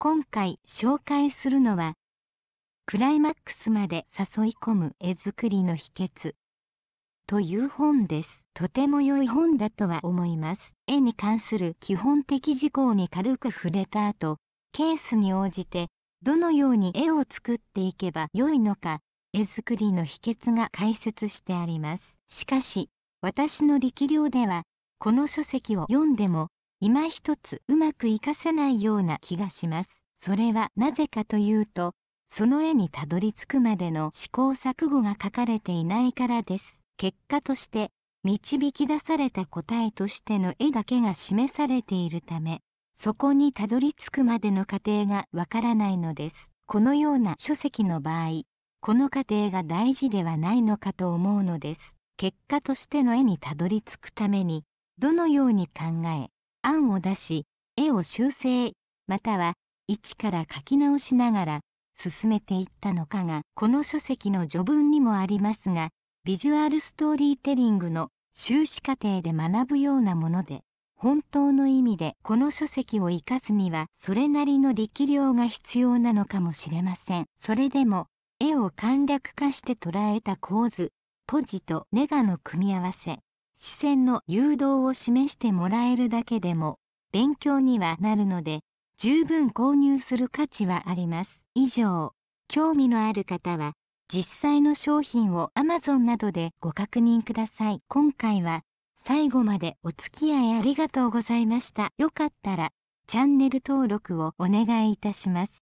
今回紹介するのはクライマックスまで誘い込む絵作りの秘訣という本です。とても良い本だとは思います。絵に関する基本的事項に軽く触れた後、ケースに応じてどのように絵を作っていけば良いのか、絵作りの秘訣が解説してあります。しかし、私の力量では、この書籍を読んでも今一つうまくいかせないような気がします。それはなぜかというと、その絵にたどり着くまでの試行錯誤が書かれていないからです。結果として、導き出された答えとしての絵だけが示されているため、そこにたどり着くまでの過程がわからないのです。このような書籍の場合、この過程が大事ではないのかと思うのです。結果としての絵にたどり着くために、どのように考え、案を出し絵を修正または一から書き直しながら進めていったのかがこの書籍の序文にもありますがビジュアルストーリーテリングの修士課程で学ぶようなもので本当の意味でこの書籍を生かすにはそれなりの力量が必要なのかもしれませんそれでも絵を簡略化して捉えた構図ポジとネガの組み合わせ視線の誘導を示してもらえるだけでも勉強にはなるので十分購入する価値はあります。以上、興味のある方は実際の商品を Amazon などでご確認ください。今回は最後までお付き合いありがとうございました。よかったらチャンネル登録をお願いいたします。